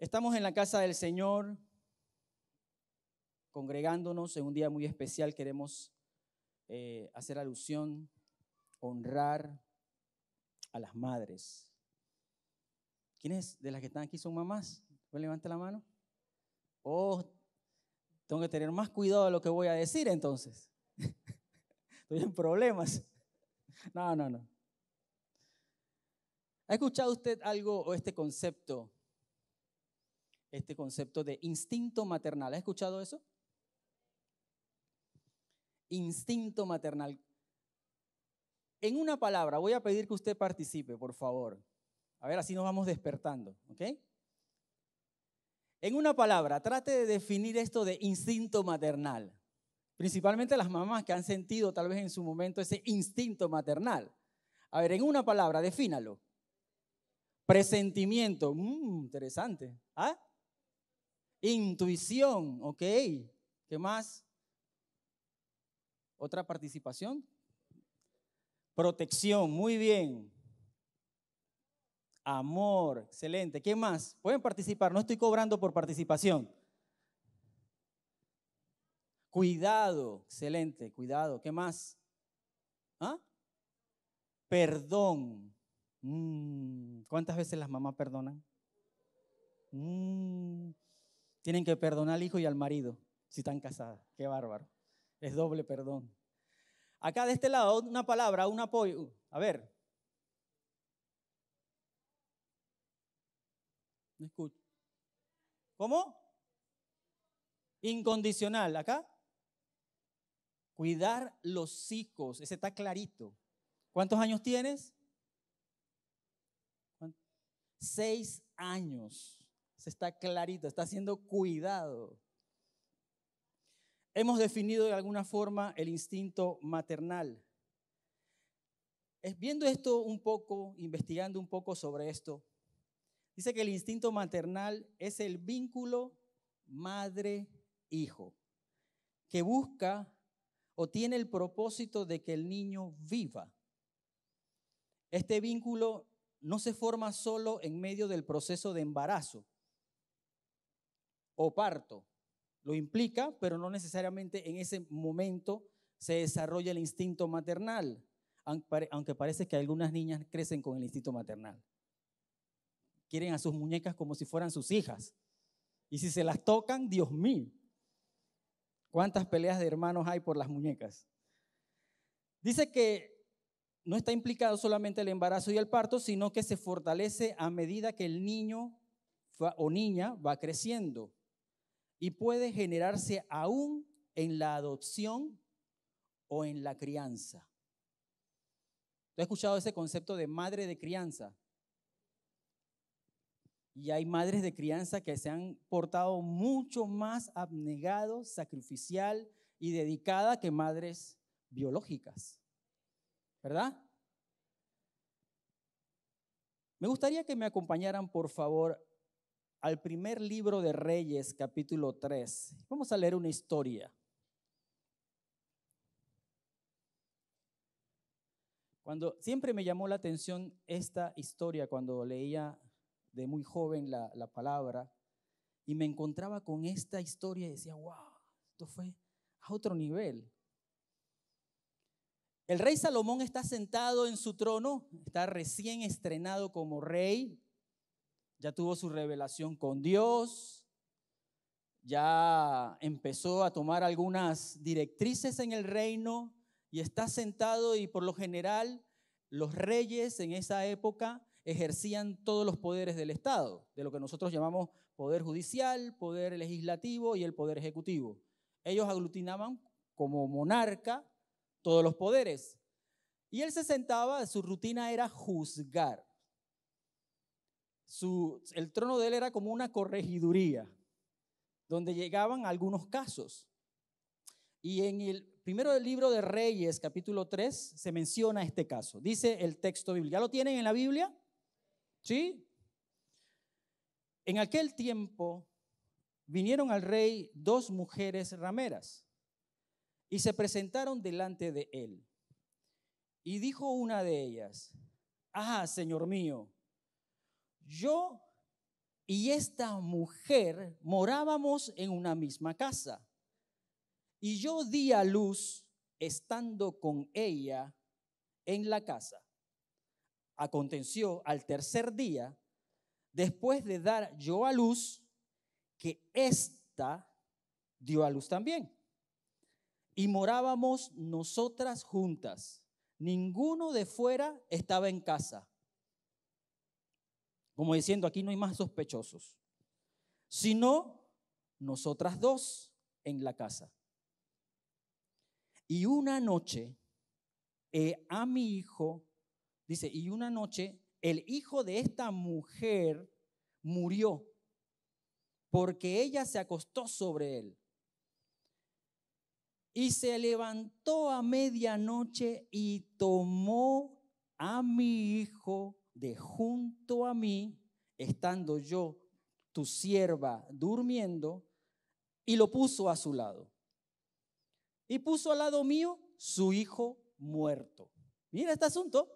Estamos en la casa del Señor, congregándonos en un día muy especial. Queremos eh, hacer alusión, honrar a las madres. ¿Quiénes de las que están aquí son mamás? levanta la mano. Oh, tengo que tener más cuidado de lo que voy a decir entonces. Estoy en problemas. No, no, no. ¿Ha escuchado usted algo o este concepto? este concepto de instinto maternal. ¿Has escuchado eso? Instinto maternal. En una palabra, voy a pedir que usted participe, por favor. A ver, así nos vamos despertando, ¿ok? En una palabra, trate de definir esto de instinto maternal. Principalmente las mamás que han sentido tal vez en su momento ese instinto maternal. A ver, en una palabra, defínalo. Presentimiento. Mm, interesante. ¿Ah? Intuición, ok. ¿Qué más? Otra participación. Protección, muy bien. Amor, excelente. ¿Qué más? Pueden participar, no estoy cobrando por participación. Cuidado, excelente, cuidado. ¿Qué más? ¿Ah? Perdón. Mm, ¿Cuántas veces las mamás perdonan? Mm, tienen que perdonar al hijo y al marido si están casadas. Qué bárbaro. Es doble perdón. Acá de este lado, una palabra, un apoyo. A ver. No escucho. ¿Cómo? Incondicional. Acá. Cuidar los hijos. Ese está clarito. ¿Cuántos años tienes? Seis años está clarito, está haciendo cuidado. Hemos definido de alguna forma el instinto maternal. Viendo esto un poco, investigando un poco sobre esto, dice que el instinto maternal es el vínculo madre-hijo, que busca o tiene el propósito de que el niño viva. Este vínculo no se forma solo en medio del proceso de embarazo, o parto. Lo implica, pero no necesariamente en ese momento se desarrolla el instinto maternal, aunque parece que algunas niñas crecen con el instinto maternal. Quieren a sus muñecas como si fueran sus hijas. Y si se las tocan, Dios mío, ¿cuántas peleas de hermanos hay por las muñecas? Dice que no está implicado solamente el embarazo y el parto, sino que se fortalece a medida que el niño o niña va creciendo y puede generarse aún en la adopción o en la crianza. He has escuchado ese concepto de madre de crianza? Y hay madres de crianza que se han portado mucho más abnegado, sacrificial y dedicada que madres biológicas. ¿Verdad? Me gustaría que me acompañaran, por favor, al primer libro de Reyes, capítulo 3. Vamos a leer una historia. Cuando siempre me llamó la atención esta historia cuando leía de muy joven la, la palabra y me encontraba con esta historia y decía, wow, esto fue a otro nivel. El rey Salomón está sentado en su trono, está recién estrenado como rey, ya tuvo su revelación con Dios, ya empezó a tomar algunas directrices en el reino y está sentado y por lo general los reyes en esa época ejercían todos los poderes del Estado, de lo que nosotros llamamos poder judicial, poder legislativo y el poder ejecutivo. Ellos aglutinaban como monarca todos los poderes. Y él se sentaba, su rutina era juzgar el trono de él era como una corregiduría, donde llegaban algunos casos. Y en el primero del libro de Reyes, capítulo 3, se menciona este caso. Dice el texto bíblico. ¿Ya lo tienen en la Biblia? ¿Sí? En aquel tiempo vinieron al rey dos mujeres rameras y se presentaron delante de él. Y dijo una de ellas, ah, Señor mío, yo y esta mujer morábamos en una misma casa. Y yo di a luz estando con ella en la casa. Aconteció al tercer día, después de dar yo a luz, que ésta dio a luz también. Y morábamos nosotras juntas. Ninguno de fuera estaba en casa, como diciendo, aquí no hay más sospechosos, sino nosotras dos en la casa. Y una noche, eh, a mi hijo, dice, y una noche, el hijo de esta mujer murió porque ella se acostó sobre él. Y se levantó a medianoche y tomó a mi hijo de junto a mí, estando yo, tu sierva, durmiendo, y lo puso a su lado. Y puso al lado mío su hijo muerto. Mira este asunto.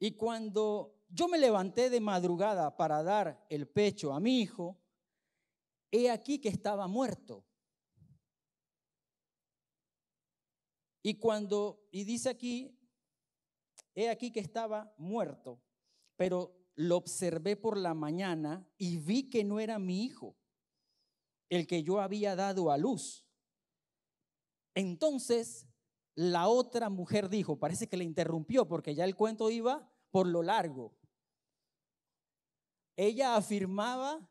Y cuando yo me levanté de madrugada para dar el pecho a mi hijo, he aquí que estaba muerto. Y cuando, y dice aquí, he aquí que estaba muerto, pero lo observé por la mañana y vi que no era mi hijo, el que yo había dado a luz. Entonces la otra mujer dijo, parece que le interrumpió porque ya el cuento iba por lo largo. Ella afirmaba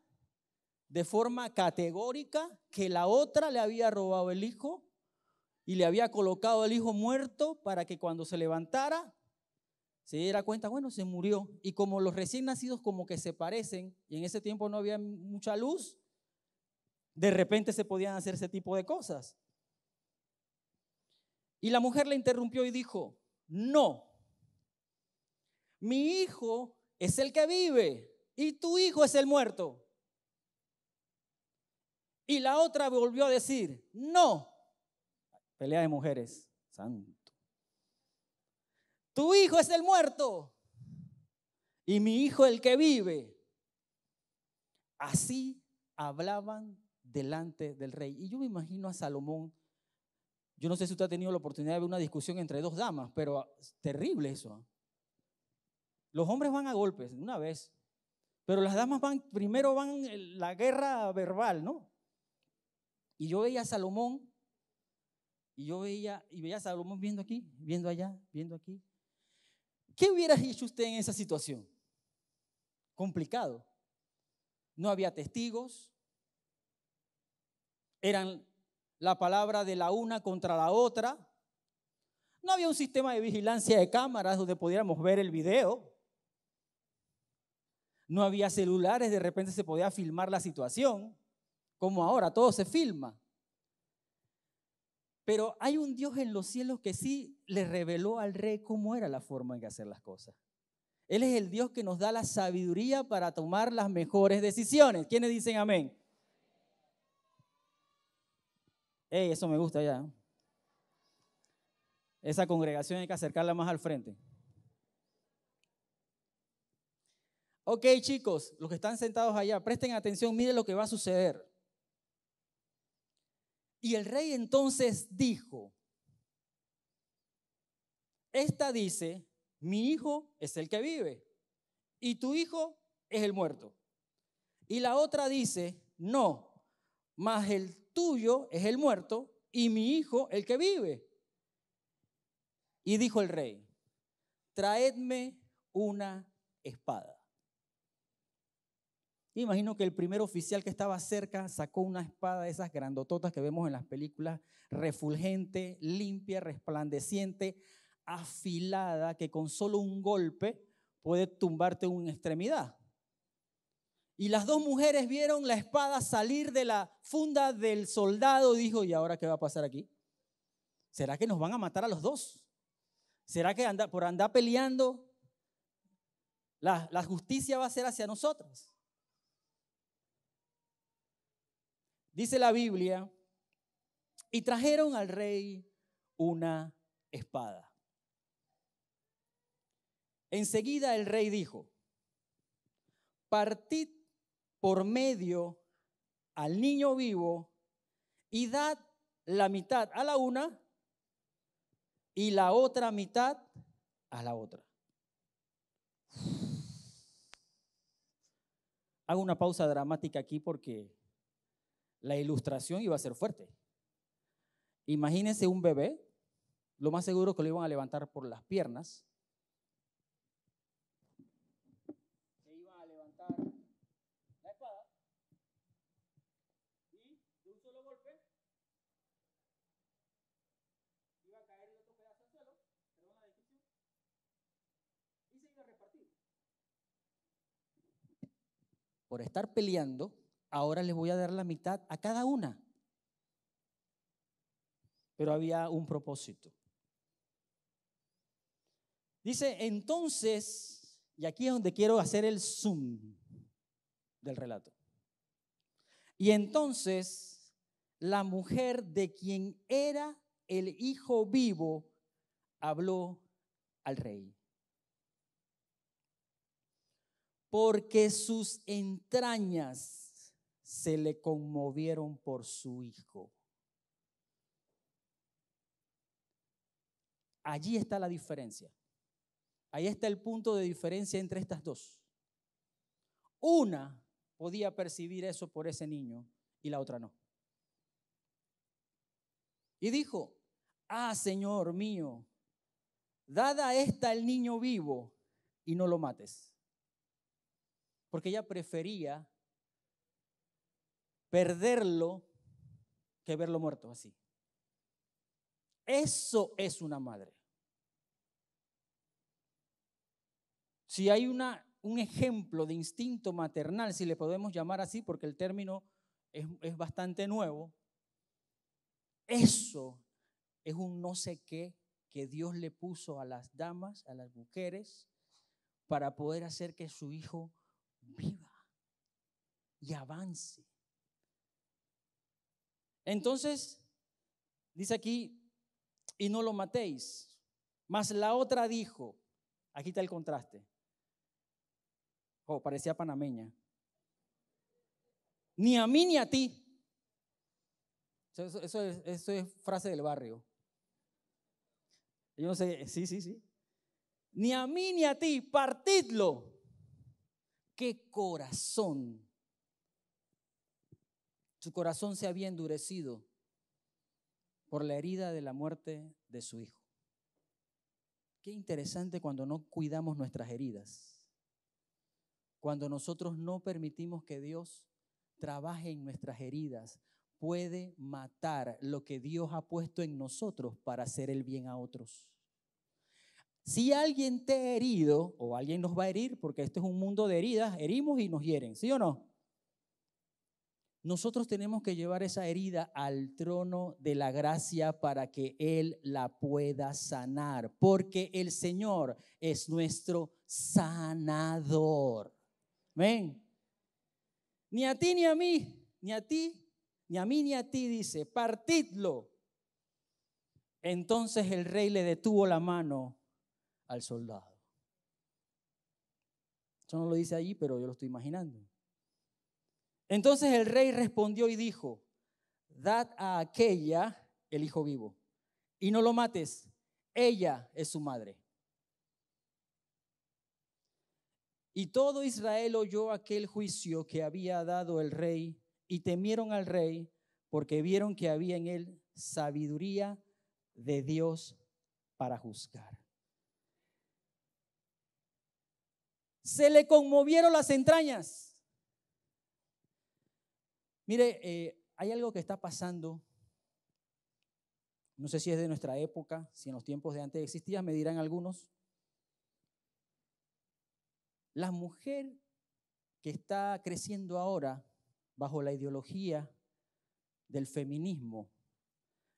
de forma categórica que la otra le había robado el hijo y le había colocado el hijo muerto para que cuando se levantara se diera cuenta, bueno, se murió. Y como los recién nacidos como que se parecen, y en ese tiempo no había mucha luz, de repente se podían hacer ese tipo de cosas. Y la mujer le interrumpió y dijo, no, mi hijo es el que vive y tu hijo es el muerto. Y la otra volvió a decir, no, pelea de mujeres, San tu hijo es el muerto y mi hijo el que vive. Así hablaban delante del rey. Y yo me imagino a Salomón. Yo no sé si usted ha tenido la oportunidad de ver una discusión entre dos damas, pero terrible eso. Los hombres van a golpes, una vez. Pero las damas van, primero van la guerra verbal, ¿no? Y yo veía a Salomón, y yo veía, y veía a Salomón viendo aquí, viendo allá, viendo aquí, ¿Qué hubiera hecho usted en esa situación? Complicado. No había testigos. Eran la palabra de la una contra la otra. No había un sistema de vigilancia de cámaras donde pudiéramos ver el video. No había celulares, de repente se podía filmar la situación, como ahora todo se filma. Pero hay un Dios en los cielos que sí le reveló al rey cómo era la forma en que hacer las cosas. Él es el Dios que nos da la sabiduría para tomar las mejores decisiones. ¿Quiénes dicen amén? Ey, eso me gusta ya. ¿eh? Esa congregación hay que acercarla más al frente. Ok, chicos, los que están sentados allá, presten atención, miren lo que va a suceder. Y el rey entonces dijo, esta dice, mi hijo es el que vive y tu hijo es el muerto. Y la otra dice, no, mas el tuyo es el muerto y mi hijo el que vive. Y dijo el rey, traedme una espada. Imagino que el primer oficial que estaba cerca sacó una espada de esas grandototas que vemos en las películas, refulgente, limpia, resplandeciente, afilada, que con solo un golpe puede tumbarte una extremidad. Y las dos mujeres vieron la espada salir de la funda del soldado. y Dijo, ¿y ahora qué va a pasar aquí? ¿Será que nos van a matar a los dos? ¿Será que anda, por andar peleando la, la justicia va a ser hacia nosotras? Dice la Biblia, y trajeron al rey una espada. Enseguida el rey dijo, partid por medio al niño vivo y dad la mitad a la una y la otra mitad a la otra. Hago una pausa dramática aquí porque la ilustración iba a ser fuerte. Imagínense un bebé, lo más seguro que lo iban a levantar por las piernas. Se iban a levantar la espada y de un solo golpe iba a caer el otro pedazo al suelo, perdón la descripción, y se iba a repartir. Por estar peleando, ahora les voy a dar la mitad a cada una. Pero había un propósito. Dice, entonces, y aquí es donde quiero hacer el zoom del relato. Y entonces, la mujer de quien era el hijo vivo habló al rey. Porque sus entrañas se le conmovieron por su hijo. Allí está la diferencia. Ahí está el punto de diferencia entre estas dos. Una podía percibir eso por ese niño y la otra no. Y dijo, ah, Señor mío, dada esta el niño vivo y no lo mates. Porque ella prefería perderlo que verlo muerto así. Eso es una madre. Si hay una, un ejemplo de instinto maternal, si le podemos llamar así, porque el término es bastante nuevo, eso es un no sé qué que Dios le puso a las damas, a las mujeres, para poder hacer que su hijo viva y avance entonces, dice aquí, y no lo matéis. Mas la otra dijo, aquí está el contraste. Oh, parecía panameña. Ni a mí ni a ti. Eso, es, eso es frase del barrio. Yo no sé, sí, sí, sí. Ni a mí ni a ti, partidlo. Qué corazón su corazón se había endurecido por la herida de la muerte de su hijo. Qué interesante cuando no cuidamos nuestras heridas, cuando nosotros no permitimos que Dios trabaje en nuestras heridas, puede matar lo que Dios ha puesto en nosotros para hacer el bien a otros. Si alguien te ha herido, o alguien nos va a herir, porque este es un mundo de heridas, herimos y nos hieren, ¿sí o no? Nosotros tenemos que llevar esa herida al trono de la gracia para que Él la pueda sanar, porque el Señor es nuestro sanador. Ven, ni a ti ni a mí, ni a ti, ni a mí ni a ti, dice, partidlo. Entonces el rey le detuvo la mano al soldado. Eso no lo dice allí, pero yo lo estoy imaginando. Entonces el rey respondió y dijo, dad a aquella el hijo vivo y no lo mates, ella es su madre. Y todo Israel oyó aquel juicio que había dado el rey y temieron al rey porque vieron que había en él sabiduría de Dios para juzgar. Se le conmovieron las entrañas. Mire, eh, hay algo que está pasando, no sé si es de nuestra época, si en los tiempos de antes existía, me dirán algunos. La mujer que está creciendo ahora bajo la ideología del feminismo,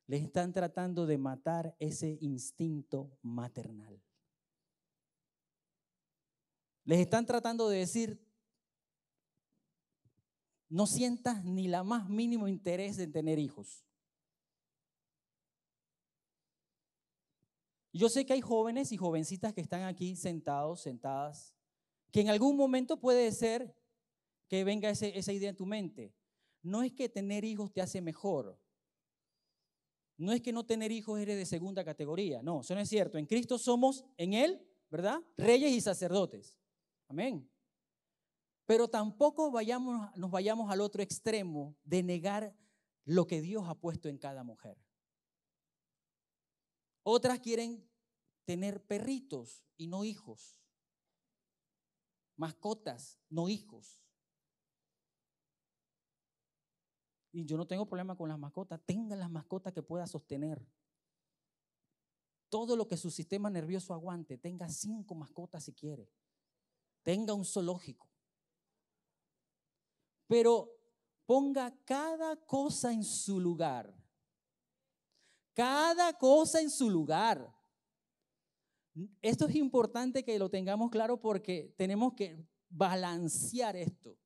les están tratando de matar ese instinto maternal. Les están tratando de decir, no sientas ni la más mínimo interés en tener hijos. Yo sé que hay jóvenes y jovencitas que están aquí sentados, sentadas, que en algún momento puede ser que venga esa idea en tu mente. No es que tener hijos te hace mejor. No es que no tener hijos eres de segunda categoría. No, eso no es cierto. En Cristo somos, en Él, ¿verdad? Reyes y sacerdotes. Amén. Pero tampoco vayamos, nos vayamos al otro extremo de negar lo que Dios ha puesto en cada mujer. Otras quieren tener perritos y no hijos, mascotas, no hijos. Y yo no tengo problema con las mascotas, Tenga las mascotas que pueda sostener. Todo lo que su sistema nervioso aguante, tenga cinco mascotas si quiere, tenga un zoológico. Pero ponga cada cosa en su lugar. Cada cosa en su lugar. Esto es importante que lo tengamos claro porque tenemos que balancear esto.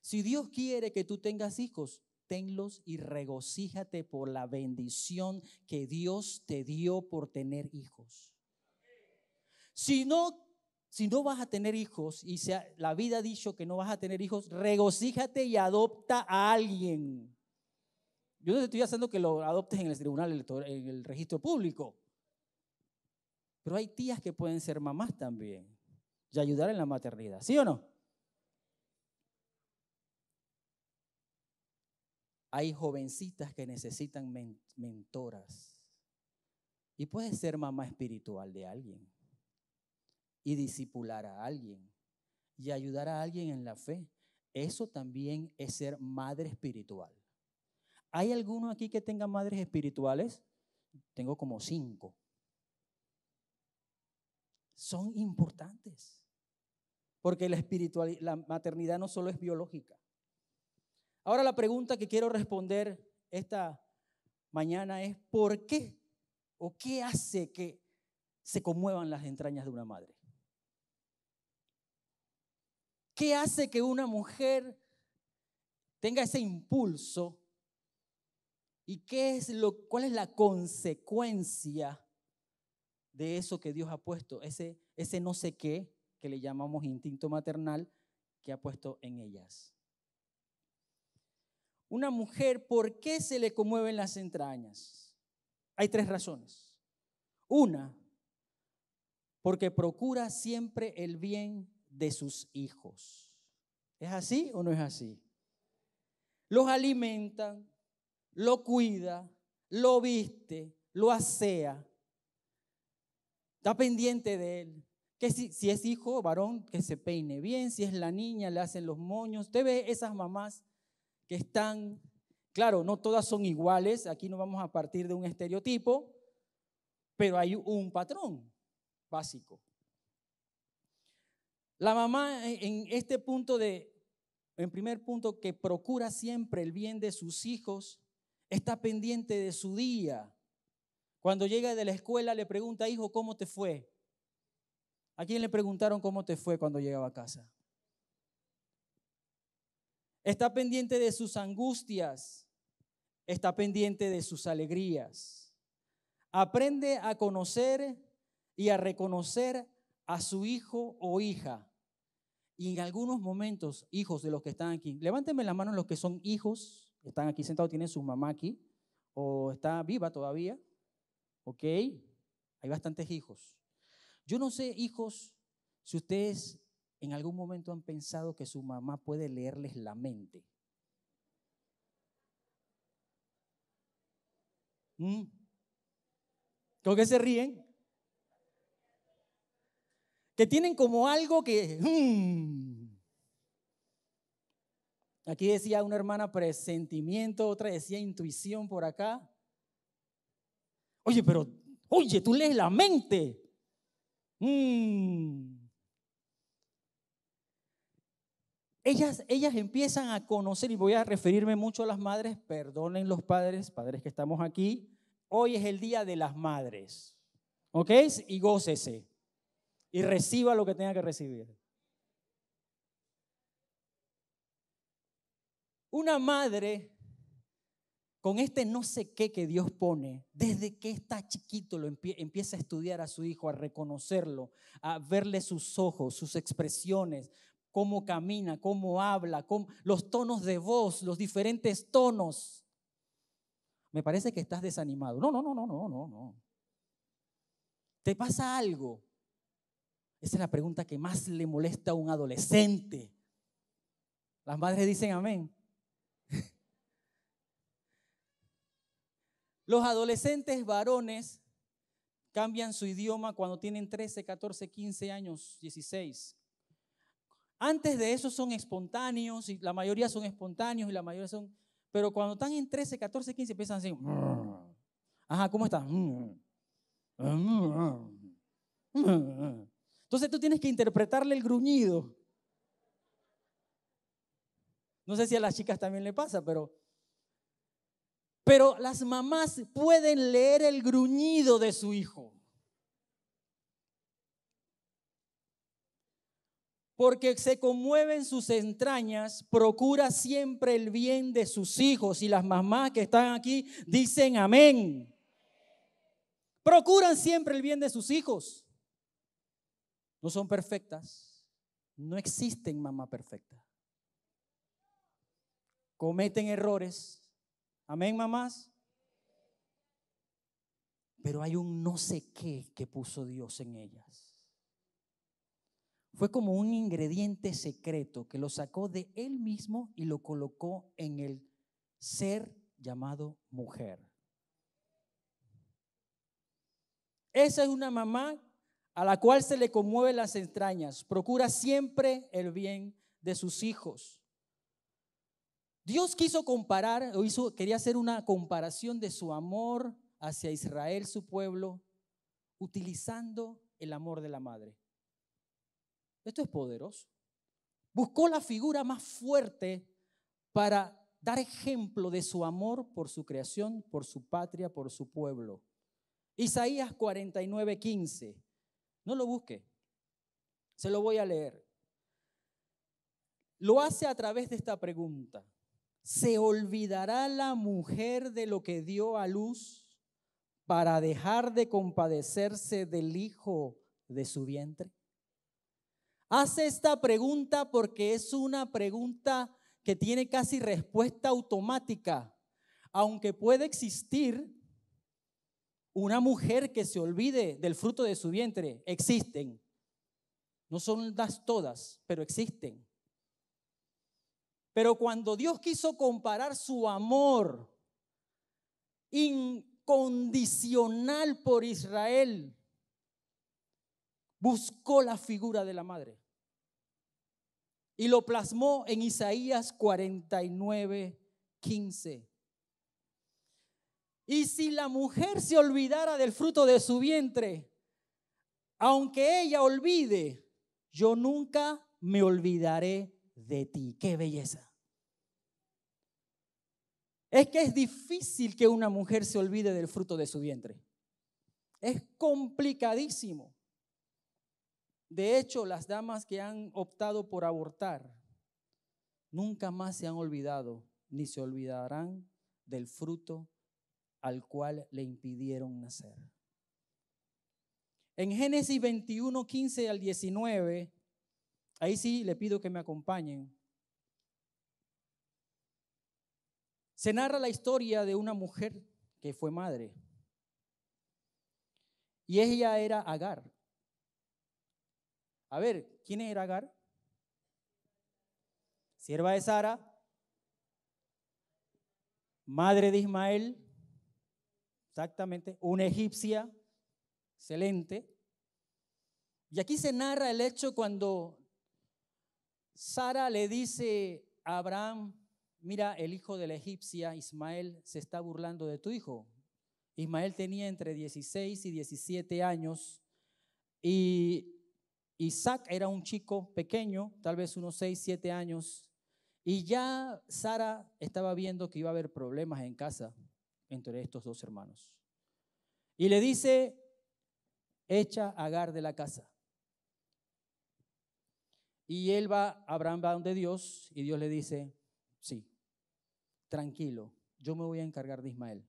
Si Dios quiere que tú tengas hijos, tenlos y regocíjate por la bendición que Dios te dio por tener hijos. Si no si no vas a tener hijos y la vida ha dicho que no vas a tener hijos, regocíjate y adopta a alguien. Yo no estoy haciendo que lo adoptes en el tribunal, en el registro público. Pero hay tías que pueden ser mamás también y ayudar en la maternidad, ¿sí o no? Hay jovencitas que necesitan mentoras. Y puedes ser mamá espiritual de alguien y discipular a alguien y ayudar a alguien en la fe. Eso también es ser madre espiritual. ¿Hay alguno aquí que tenga madres espirituales? Tengo como cinco. Son importantes. Porque la maternidad no solo es biológica. Ahora la pregunta que quiero responder esta mañana es ¿por qué o qué hace que se conmuevan las entrañas de una madre? ¿Qué hace que una mujer tenga ese impulso? ¿Y qué es lo, cuál es la consecuencia de eso que Dios ha puesto? Ese, ese no sé qué que le llamamos instinto maternal que ha puesto en ellas. Una mujer, ¿por qué se le conmueven las entrañas? Hay tres razones. Una, porque procura siempre el bien de sus hijos. ¿Es así o no es así? Los alimentan, lo cuida, lo viste, lo asea, está pendiente de él. Que si, si es hijo, varón, que se peine bien, si es la niña, le hacen los moños. Usted ve esas mamás que están, claro, no todas son iguales, aquí no vamos a partir de un estereotipo, pero hay un patrón básico. La mamá en este punto de, en primer punto, que procura siempre el bien de sus hijos, está pendiente de su día. Cuando llega de la escuela le pregunta, hijo, ¿cómo te fue? ¿A quién le preguntaron cómo te fue cuando llegaba a casa? Está pendiente de sus angustias, está pendiente de sus alegrías. Aprende a conocer y a reconocer a su hijo o hija y en algunos momentos, hijos de los que están aquí, levántenme la mano los que son hijos, están aquí sentados, tienen su mamá aquí, o está viva todavía, ¿ok? Hay bastantes hijos. Yo no sé, hijos, si ustedes en algún momento han pensado que su mamá puede leerles la mente. ¿Mm? ¿Con qué se ríen? que tienen como algo que... Mm". Aquí decía una hermana presentimiento, otra decía intuición por acá. Oye, pero, oye, tú lees la mente. Mm. Ellas, ellas, empiezan a conocer, y voy a referirme mucho a las madres, perdonen los padres, padres que estamos aquí, hoy es el día de las madres, ¿ok? Y gócese y reciba lo que tenga que recibir. Una madre con este no sé qué que Dios pone, desde que está chiquito lo empieza a estudiar a su hijo, a reconocerlo, a verle sus ojos, sus expresiones, cómo camina, cómo habla, los tonos de voz, los diferentes tonos. Me parece que estás desanimado. No, no, no, no, no, no, no. Te pasa algo. Esa es la pregunta que más le molesta a un adolescente. Las madres dicen amén. Los adolescentes varones cambian su idioma cuando tienen 13, 14, 15 años, 16. Antes de eso son espontáneos y la mayoría son espontáneos y la mayoría son... Pero cuando están en 13, 14, 15 empiezan así. Mm". Ajá, ¿cómo estás? Mm". Mm". Entonces tú tienes que interpretarle el gruñido. No sé si a las chicas también le pasa, pero... Pero las mamás pueden leer el gruñido de su hijo. porque se conmueven sus entrañas, procura siempre el bien de sus hijos. Y las mamás que están aquí dicen amén. Procuran siempre el bien de sus hijos no son perfectas, no existen mamá perfecta. Cometen errores. Amén, mamás. Pero hay un no sé qué que puso Dios en ellas. Fue como un ingrediente secreto que lo sacó de él mismo y lo colocó en el ser llamado mujer. Esa es una mamá a la cual se le conmueven las entrañas, procura siempre el bien de sus hijos. Dios quiso comparar, o hizo, quería hacer una comparación de su amor hacia Israel, su pueblo, utilizando el amor de la madre. Esto es poderoso. Buscó la figura más fuerte para dar ejemplo de su amor por su creación, por su patria, por su pueblo. Isaías 49, 15. No lo busque. Se lo voy a leer. Lo hace a través de esta pregunta. ¿Se olvidará la mujer de lo que dio a luz para dejar de compadecerse del hijo de su vientre? Hace esta pregunta porque es una pregunta que tiene casi respuesta automática, aunque puede existir una mujer que se olvide del fruto de su vientre, existen. No son las todas, pero existen. Pero cuando Dios quiso comparar su amor incondicional por Israel, buscó la figura de la madre y lo plasmó en Isaías 49, 15. Y si la mujer se olvidara del fruto de su vientre, aunque ella olvide, yo nunca me olvidaré de ti. Qué belleza. Es que es difícil que una mujer se olvide del fruto de su vientre. Es complicadísimo. De hecho, las damas que han optado por abortar nunca más se han olvidado ni se olvidarán del fruto al cual le impidieron nacer. En Génesis 21, 15 al 19, ahí sí le pido que me acompañen. Se narra la historia de una mujer que fue madre. Y ella era Agar. A ver, ¿quién era Agar? Sierva de Sara, madre de Ismael, Exactamente, una egipcia, excelente. Y aquí se narra el hecho cuando Sara le dice a Abraham, mira, el hijo de la egipcia, Ismael, se está burlando de tu hijo. Ismael tenía entre 16 y 17 años y Isaac era un chico pequeño, tal vez unos 6, 7 años, y ya Sara estaba viendo que iba a haber problemas en casa entre estos dos hermanos. Y le dice, echa a Agar de la casa. Y él va, Abraham va donde Dios y Dios le dice, sí, tranquilo, yo me voy a encargar de Ismael.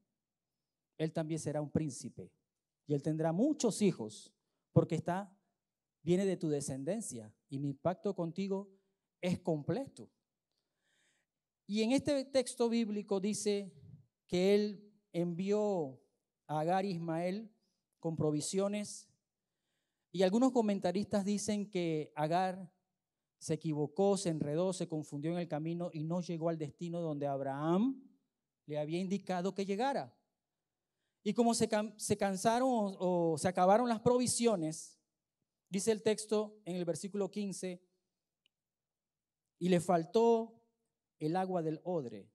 Él también será un príncipe y él tendrá muchos hijos porque está viene de tu descendencia y mi pacto contigo es completo. Y en este texto bíblico dice que él envió a Agar Ismael con provisiones. Y algunos comentaristas dicen que Agar se equivocó, se enredó, se confundió en el camino y no llegó al destino donde Abraham le había indicado que llegara. Y como se, cansaron o se acabaron las provisiones, dice el texto en el versículo 15, y le faltó el agua del odre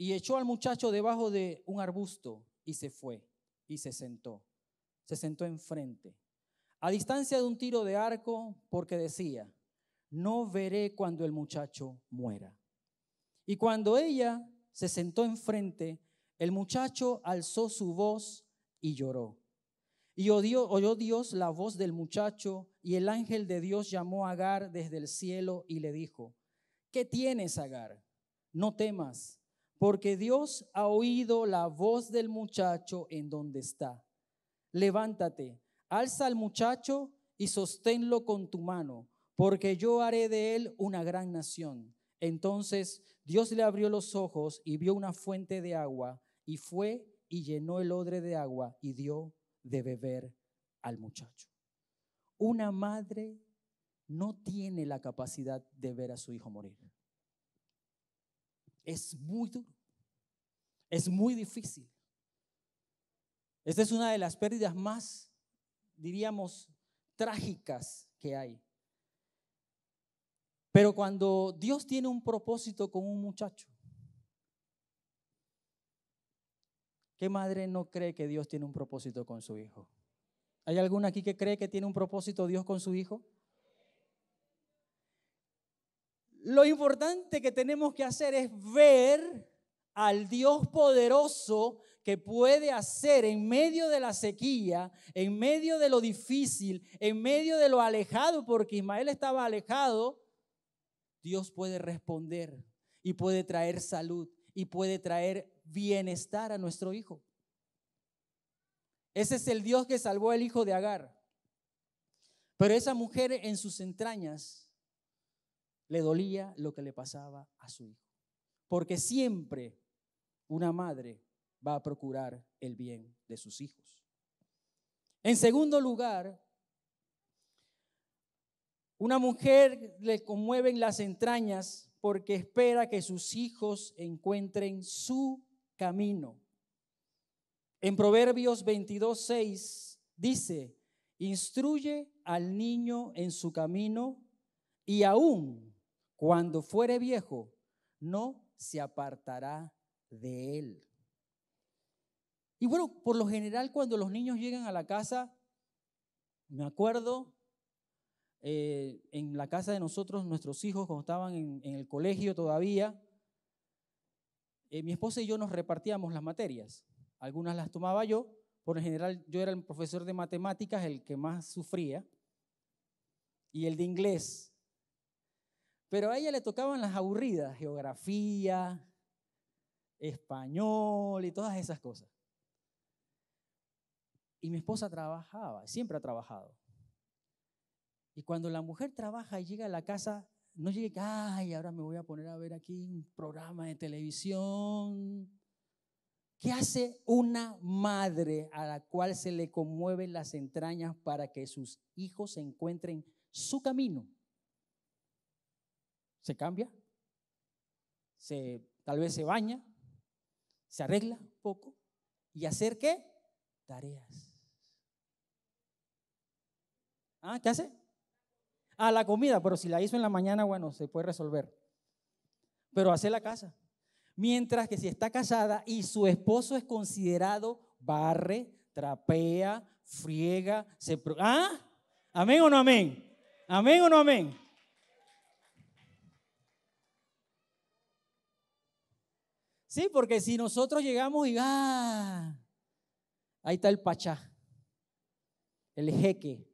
y echó al muchacho debajo de un arbusto y se fue y se sentó. Se sentó enfrente, a distancia de un tiro de arco, porque decía, no veré cuando el muchacho muera. Y cuando ella se sentó enfrente, el muchacho alzó su voz y lloró. Y oyó, Dios la voz del muchacho, y el ángel de Dios llamó a Agar desde el cielo y le dijo, ¿qué tienes, Agar? No temas porque Dios ha oído la voz del muchacho en donde está. Levántate, alza al muchacho y sosténlo con tu mano, porque yo haré de él una gran nación. Entonces Dios le abrió los ojos y vio una fuente de agua, y fue y llenó el odre de agua y dio de beber al muchacho. Una madre no tiene la capacidad de ver a su hijo morir. Es muy duro. Es muy difícil. Esta es una de las pérdidas más, diríamos, trágicas que hay. Pero cuando Dios tiene un propósito con un muchacho, ¿qué madre no cree que Dios tiene un propósito con su hijo? ¿Hay alguna aquí que cree que tiene un propósito Dios con su hijo? Lo importante que tenemos que hacer es ver al Dios poderoso que puede hacer en medio de la sequía, en medio de lo difícil, en medio de lo alejado, porque Ismael estaba alejado, Dios puede responder y puede traer salud y puede traer bienestar a nuestro hijo. Ese es el Dios que salvó al hijo de Agar. Pero esa mujer en sus entrañas le dolía lo que le pasaba a su hijo. Porque siempre una madre va a procurar el bien de sus hijos. En segundo lugar, una mujer le conmueven las entrañas porque espera que sus hijos encuentren su camino. En Proverbios 22:6 dice, instruye al niño en su camino y aún cuando fuere viejo, no se apartará de él. Y bueno, por lo general cuando los niños llegan a la casa, me acuerdo, eh, en la casa de nosotros, nuestros hijos, cuando estaban en, el colegio todavía, eh, mi esposa y yo nos repartíamos las materias. Algunas las tomaba yo, por lo general yo era el profesor de matemáticas, el que más sufría, y el de inglés, pero a ella le tocaban las aburridas, geografía, español y todas esas cosas. Y mi esposa trabajaba, siempre ha trabajado. Y cuando la mujer trabaja y llega a la casa, no llegue, ay, ahora me voy a poner a ver aquí un programa de televisión. ¿Qué hace una madre a la cual se le conmueven las entrañas para que sus hijos encuentren su camino? se cambia, se, tal vez se baña, se arregla un poco y hacer qué? Tareas. ¿Ah, qué hace? Ah, la comida, pero si la hizo en la mañana, bueno, se puede resolver. Pero hace la casa. Mientras que si está casada y su esposo es considerado barre, trapea, friega, se... ¿Ah? ¿Amén o no amén? ¿Amén o no amén? Sí, porque si nosotros llegamos y va, ah, ahí está el pachá, el jeque,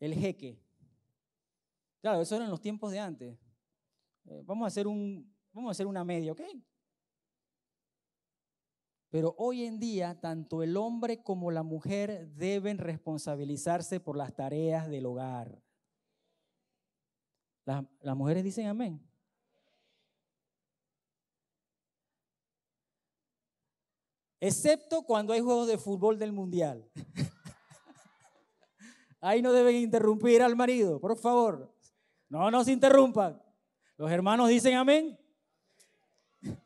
el jeque. Claro, eso era en los tiempos de antes. Eh, vamos a hacer, un, vamos a hacer una media, ¿ok? Pero hoy en día, tanto el hombre como la mujer deben responsabilizarse por las tareas del hogar. las mujeres dicen amén. excepto cuando hay juegos de fútbol del mundial. Ahí no deben interrumpir al marido, por favor. No nos interrumpan. Los hermanos dicen amén.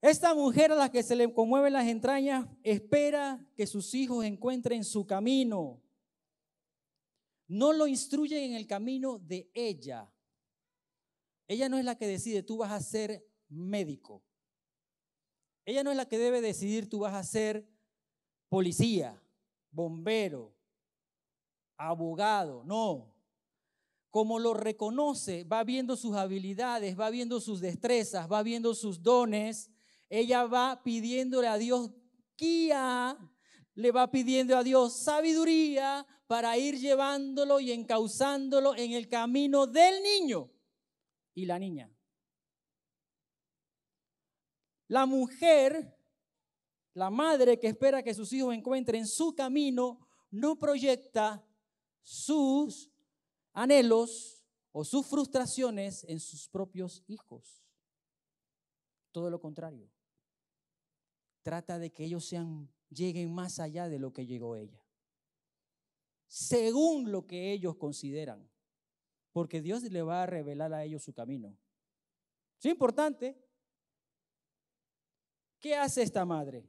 Esta mujer a la que se le conmueven las entrañas espera que sus hijos encuentren su camino. No lo instruyen en el camino de ella, ella no es la que decide, tú vas a ser médico. Ella no es la que debe decidir, tú vas a ser policía, bombero, abogado. No. Como lo reconoce, va viendo sus habilidades, va viendo sus destrezas, va viendo sus dones. Ella va pidiéndole a Dios guía, le va pidiendo a Dios sabiduría para ir llevándolo y encauzándolo en el camino del niño y la niña. La mujer, la madre que espera que sus hijos encuentren su camino, no proyecta sus anhelos o sus frustraciones en sus propios hijos. Todo lo contrario. Trata de que ellos sean, lleguen más allá de lo que llegó ella. Según lo que ellos consideran porque Dios le va a revelar a ellos su camino. Es importante. ¿Qué hace esta madre?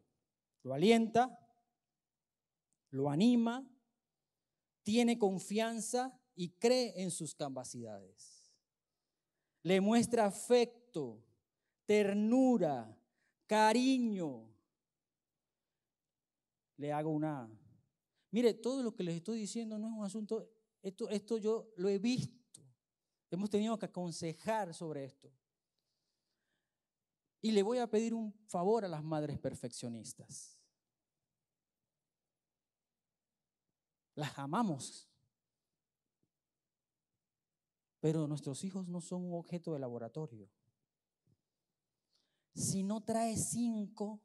Lo alienta, lo anima, tiene confianza y cree en sus capacidades. Le muestra afecto, ternura, cariño. Le hago una... Mire, todo lo que les estoy diciendo no es un asunto... Esto, esto yo lo he visto Hemos tenido que aconsejar sobre esto. Y le voy a pedir un favor a las madres perfeccionistas. Las amamos. Pero nuestros hijos no son un objeto de laboratorio. Si no trae cinco,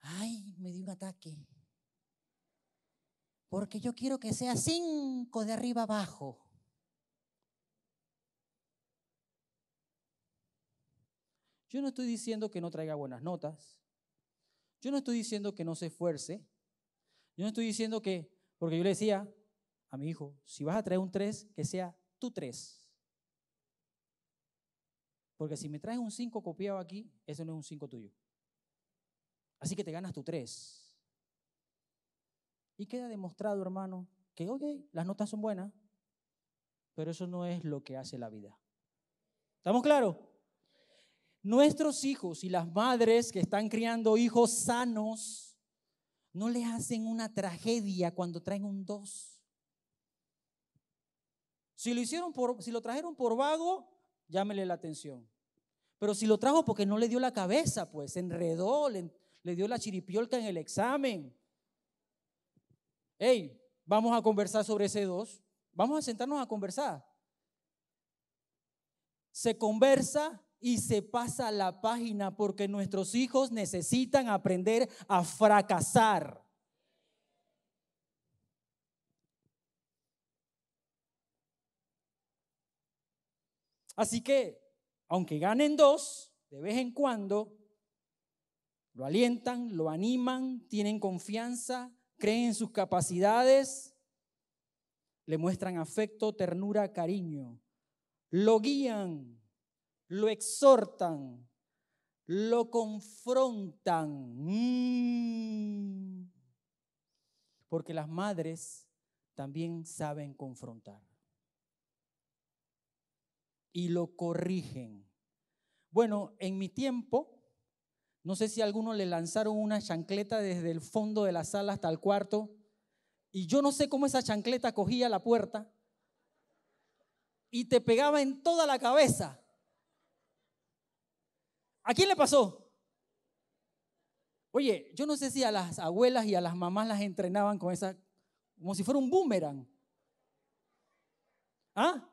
ay, me dio un ataque. Porque yo quiero que sea cinco de arriba abajo. Yo no estoy diciendo que no traiga buenas notas. Yo no estoy diciendo que no se esfuerce. Yo no estoy diciendo que, porque yo le decía a mi hijo, si vas a traer un 3, que sea tu 3. Porque si me traes un 5 copiado aquí, eso no es un 5 tuyo. Así que te ganas tu 3. Y queda demostrado, hermano, que, ok, las notas son buenas, pero eso no es lo que hace la vida. ¿Estamos claros? Nuestros hijos y las madres que están criando hijos sanos no les hacen una tragedia cuando traen un 2. Si lo hicieron por, si lo trajeron por vago, llámele la atención. Pero si lo trajo porque no le dio la cabeza, pues se enredó, le, dio la chiripiolca en el examen. Hey, vamos a conversar sobre ese 2. Vamos a sentarnos a conversar. Se conversa y se pasa la página porque nuestros hijos necesitan aprender a fracasar. Así que, aunque ganen dos, de vez en cuando, lo alientan, lo animan, tienen confianza, creen en sus capacidades, le muestran afecto, ternura, cariño, lo guían lo exhortan, lo confrontan. Mm. Porque las madres también saben confrontar. Y lo corrigen. Bueno, en mi tiempo, no sé si a alguno le lanzaron una chancleta desde el fondo de la sala hasta el cuarto. Y yo no sé cómo esa chancleta cogía la puerta y te pegaba en toda la cabeza. ¿A quién le pasó? Oye, yo no sé si a las abuelas y a las mamás las entrenaban con esa, como si fuera un boomerang. ¿Ah?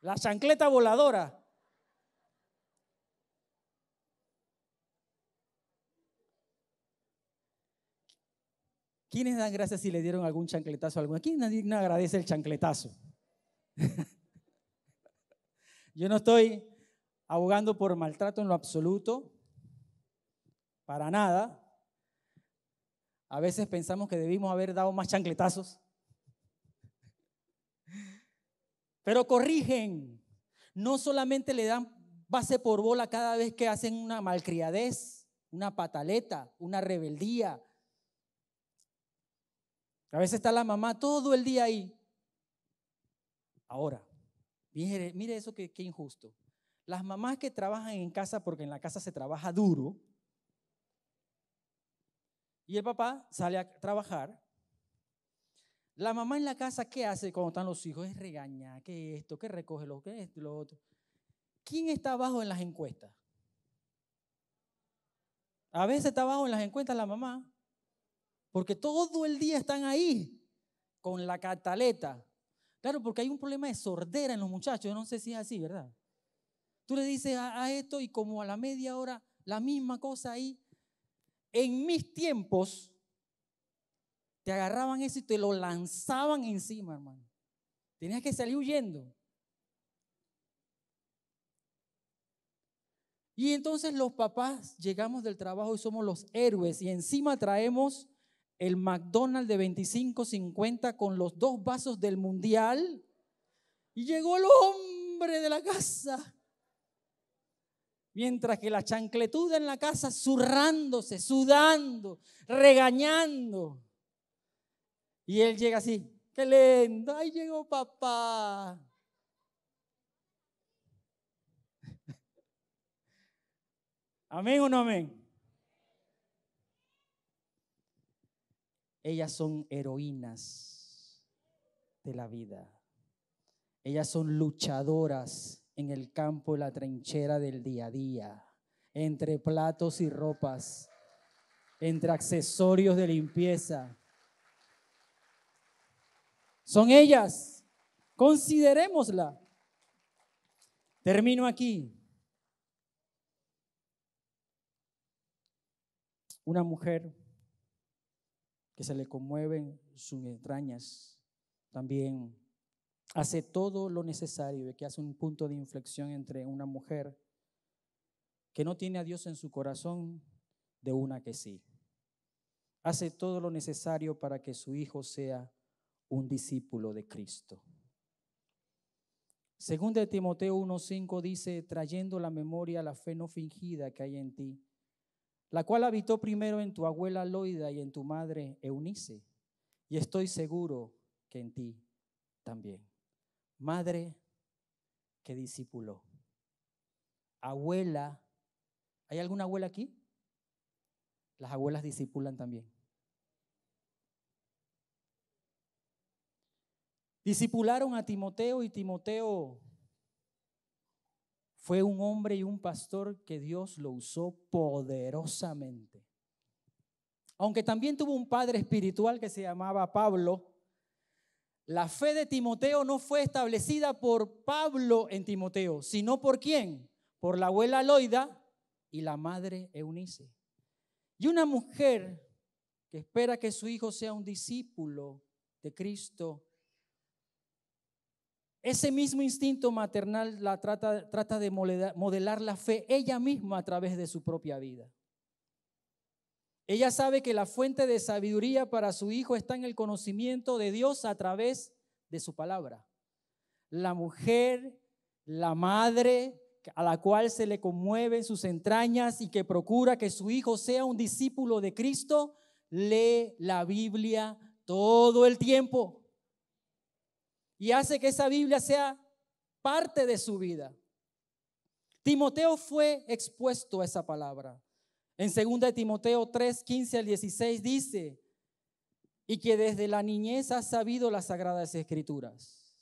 La chancleta voladora. ¿Quiénes dan gracias si le dieron algún chancletazo a alguna? ¿Quién nadie agradece el chancletazo? Yo no estoy abogando por maltrato en lo absoluto, para nada. A veces pensamos que debimos haber dado más chancletazos. Pero corrigen, no solamente le dan base por bola cada vez que hacen una malcriadez, una pataleta, una rebeldía. A veces está la mamá todo el día ahí. Ahora, Mire, eso que, injusto. Las mamás que trabajan en casa porque en la casa se trabaja duro y el papá sale a trabajar. La mamá en la casa, ¿qué hace cuando están los hijos? Es regañar, ¿qué es esto? ¿Qué recoge lo que es lo otro? ¿Quién está abajo en las encuestas? A veces está abajo en las encuestas la mamá, porque todo el día están ahí con la cataleta, Claro, porque hay un problema de sordera en los muchachos. Yo no sé si es así, ¿verdad? Tú le dices a, esto y como a la media hora, la misma cosa ahí. En mis tiempos, te agarraban eso y te lo lanzaban encima, hermano. Tenías que salir huyendo. Y entonces los papás llegamos del trabajo y somos los héroes y encima traemos el McDonald's de 25.50 con los dos vasos del mundial. Y llegó el hombre de la casa. Mientras que la chancletuda en la casa zurrándose, sudando, regañando. Y él llega así, qué lindo, ahí llegó papá. ¿Amén o no amén? Ellas son heroínas de la vida. Ellas son luchadoras en el campo y la trinchera del día a día, entre platos y ropas, entre accesorios de limpieza. Son ellas. Considerémosla. Termino aquí. Una mujer que se le conmueven sus entrañas. También hace todo lo necesario de que hace un punto de inflexión entre una mujer que no tiene a Dios en su corazón de una que sí. Hace todo lo necesario para que su hijo sea un discípulo de Cristo. Según de Timoteo 1:5 dice, trayendo la memoria la fe no fingida que hay en ti, la cual habitó primero en tu abuela Loida y en tu madre Eunice, y estoy seguro que en ti también. Madre que discipuló. Abuela, ¿hay alguna abuela aquí? Las abuelas discipulan también. Discipularon a Timoteo y Timoteo fue un hombre y un pastor que Dios lo usó poderosamente. Aunque también tuvo un padre espiritual que se llamaba Pablo, la fe de Timoteo no fue establecida por Pablo en Timoteo, sino por quién? Por la abuela Loida y la madre Eunice. Y una mujer que espera que su hijo sea un discípulo de Cristo ese mismo instinto maternal la trata, trata de modelar, modelar la fe ella misma a través de su propia vida. Ella sabe que la fuente de sabiduría para su hijo está en el conocimiento de Dios a través de su palabra. La mujer, la madre a la cual se le conmueven sus entrañas y que procura que su hijo sea un discípulo de Cristo, lee la Biblia todo el tiempo y hace que esa Biblia sea parte de su vida. Timoteo fue expuesto a esa palabra. En 2 Timoteo 3, 15 al 16 dice, y que desde la niñez has sabido las sagradas escrituras,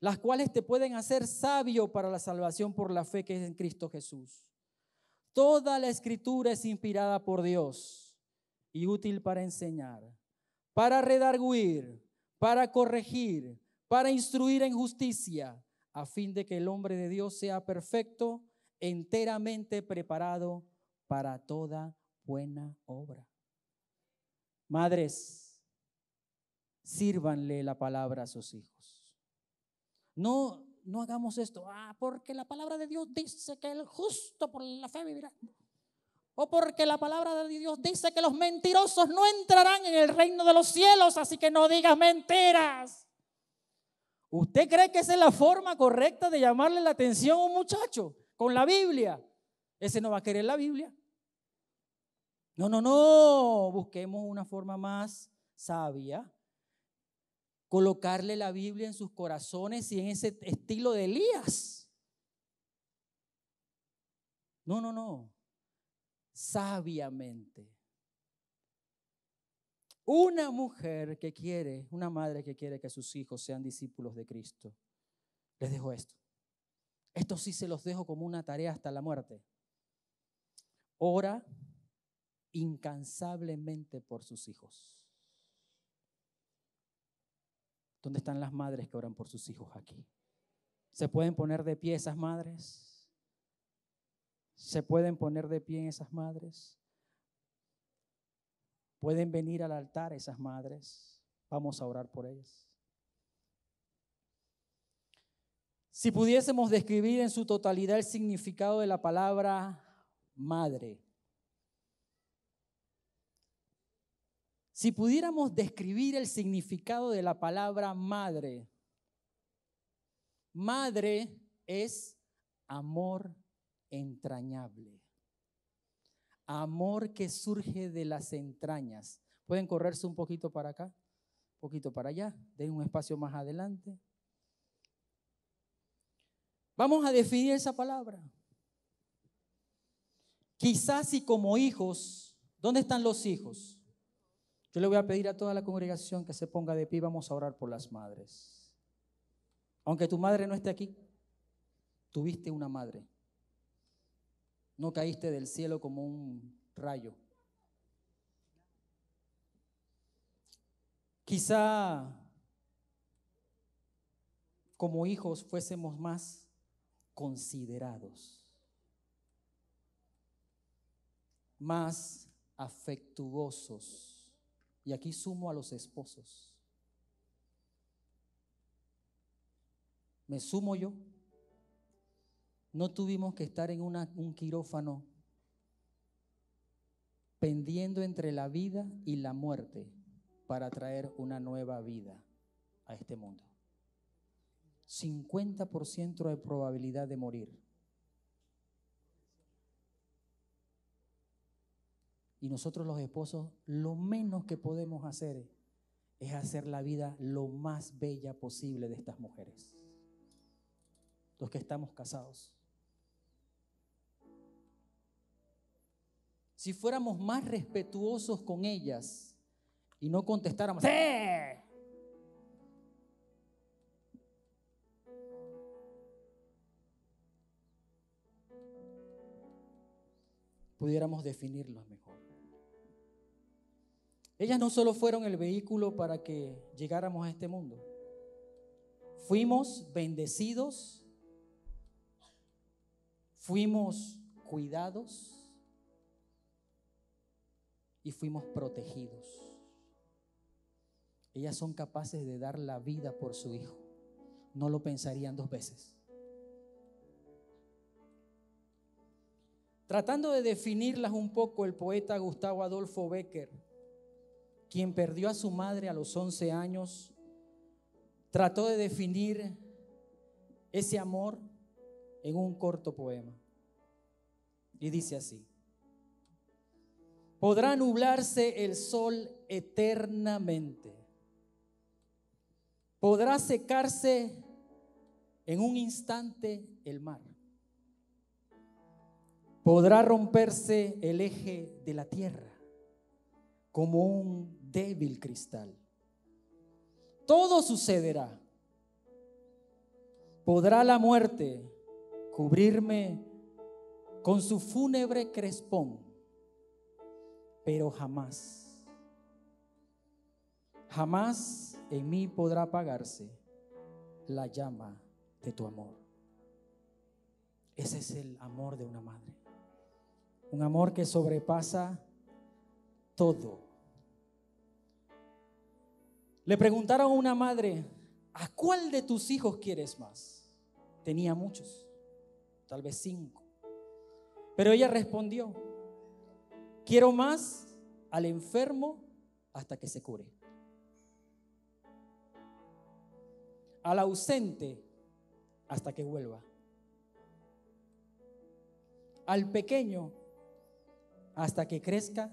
las cuales te pueden hacer sabio para la salvación por la fe que es en Cristo Jesús. Toda la escritura es inspirada por Dios y útil para enseñar, para redarguir, para corregir para instruir en justicia, a fin de que el hombre de Dios sea perfecto, enteramente preparado para toda buena obra. Madres, sírvanle la palabra a sus hijos. No, no hagamos esto, ah, porque la palabra de Dios dice que el justo por la fe vivirá. O porque la palabra de Dios dice que los mentirosos no entrarán en el reino de los cielos, así que no digas mentiras. ¿Usted cree que esa es la forma correcta de llamarle la atención a un muchacho con la Biblia? Ese no va a querer la Biblia. No, no, no. Busquemos una forma más sabia. Colocarle la Biblia en sus corazones y en ese estilo de Elías. No, no, no. Sabiamente. Una mujer que quiere, una madre que quiere que sus hijos sean discípulos de Cristo. Les dejo esto. Esto sí se los dejo como una tarea hasta la muerte. Ora incansablemente por sus hijos. ¿Dónde están las madres que oran por sus hijos aquí? ¿Se pueden poner de pie esas madres? ¿Se pueden poner de pie esas madres? Pueden venir al altar esas madres. Vamos a orar por ellas. Si pudiésemos describir en su totalidad el significado de la palabra madre, si pudiéramos describir el significado de la palabra madre, madre es amor entrañable amor que surge de las entrañas. Pueden correrse un poquito para acá, un poquito para allá, den un espacio más adelante. Vamos a definir esa palabra. Quizás y como hijos, ¿dónde están los hijos? Yo le voy a pedir a toda la congregación que se ponga de pie, vamos a orar por las madres. Aunque tu madre no esté aquí, tuviste una madre. No caíste del cielo como un rayo. Quizá como hijos fuésemos más considerados, más afectuosos. Y aquí sumo a los esposos. Me sumo yo no tuvimos que estar en un quirófano pendiendo entre la vida y la muerte para traer una nueva vida a este mundo. 50% de probabilidad de morir. Y nosotros los esposos, lo menos que podemos hacer es hacer la vida lo más bella posible de estas mujeres, los que estamos casados. si fuéramos más respetuosos con ellas y no contestáramos, pudiéramos definirlos mejor. Ellas no solo fueron el vehículo para que llegáramos a este mundo, fuimos bendecidos, fuimos cuidados y fuimos protegidos. Ellas son capaces de dar la vida por su hijo. No lo pensarían dos veces. Tratando de definirlas un poco, el poeta Gustavo Adolfo Becker, quien perdió a su madre a los 11 años, trató de definir ese amor en un corto poema. Y dice así podrá nublarse el sol eternamente. Podrá secarse en un instante el mar. Podrá romperse el eje de la tierra como un débil cristal. Todo sucederá. Podrá la muerte cubrirme con su fúnebre crespón pero jamás, jamás en mí podrá apagarse la llama de tu amor. Ese es el amor de una madre. Un amor que sobrepasa todo. Le preguntaron a una madre, ¿a cuál de tus hijos quieres más? Tenía muchos, tal vez cinco. Pero ella respondió, Quiero más al enfermo hasta que se cure. Al ausente hasta que vuelva. Al pequeño hasta que crezca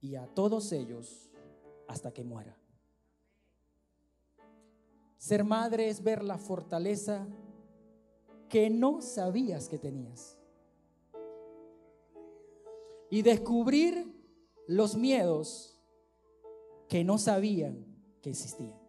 y a todos ellos hasta que muera. Ser madre es ver la fortaleza que no sabías que tenías y descubrir los miedos que no sabían que existían.